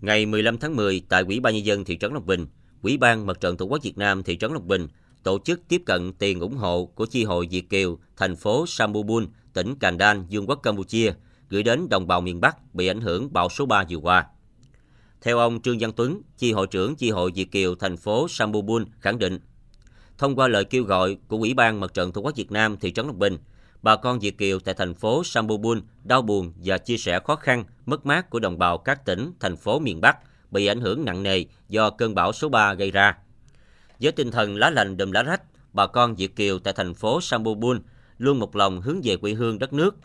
Ngày 15 tháng 10, tại Ủy ban Nhân dân thị trấn Lộc Bình, Ủy ban Mặt trận Tổ quốc Việt Nam thị trấn Lộc Bình tổ chức tiếp cận tiền ủng hộ của chi hội Việt Kiều, thành phố Samubun, tỉnh Càng Đan, Vương quốc Campuchia, gửi đến đồng bào miền Bắc bị ảnh hưởng bão số 3 vừa qua. Theo ông Trương Văn Tuấn, chi hội trưởng chi hội Việt Kiều thành phố Samubun khẳng định, thông qua lời kêu gọi của Ủy ban Mặt trận Tổ quốc Việt Nam thị trấn Lộc Bình, bà con Việt Kiều tại thành phố Sambubun đau buồn và chia sẻ khó khăn, mất mát của đồng bào các tỉnh, thành phố miền Bắc bị ảnh hưởng nặng nề do cơn bão số 3 gây ra. Với tinh thần lá lành đùm lá rách, bà con Việt Kiều tại thành phố Sambubun luôn một lòng hướng về quê hương đất nước.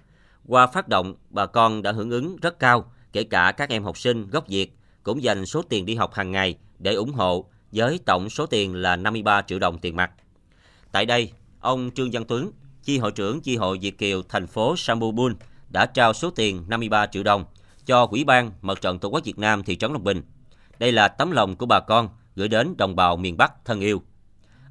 Qua phát động, bà con đã hưởng ứng rất cao, kể cả các em học sinh gốc Việt cũng dành số tiền đi học hàng ngày để ủng hộ với tổng số tiền là 53 triệu đồng tiền mặt. Tại đây, ông Trương Văn Tuấn, chi hội trưởng chi hội Việt Kiều thành phố Samubun đã trao số tiền 53 triệu đồng cho Quỹ ban Mặt trận Tổ quốc Việt Nam thị trấn Long Bình. Đây là tấm lòng của bà con gửi đến đồng bào miền Bắc thân yêu.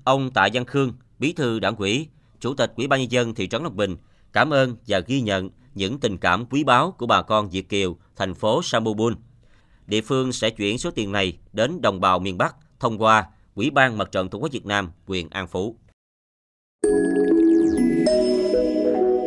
Ông Tạ Văn Khương, Bí thư Đảng ủy, Chủ tịch Ủy ban nhân dân thị trấn Long Bình cảm ơn và ghi nhận những tình cảm quý báu của bà con Việt kiều thành phố Samubun. Địa phương sẽ chuyển số tiền này đến đồng bào miền Bắc thông qua Ủy ban Mặt trận Tổ quốc Việt Nam, huyện An Phú. thank you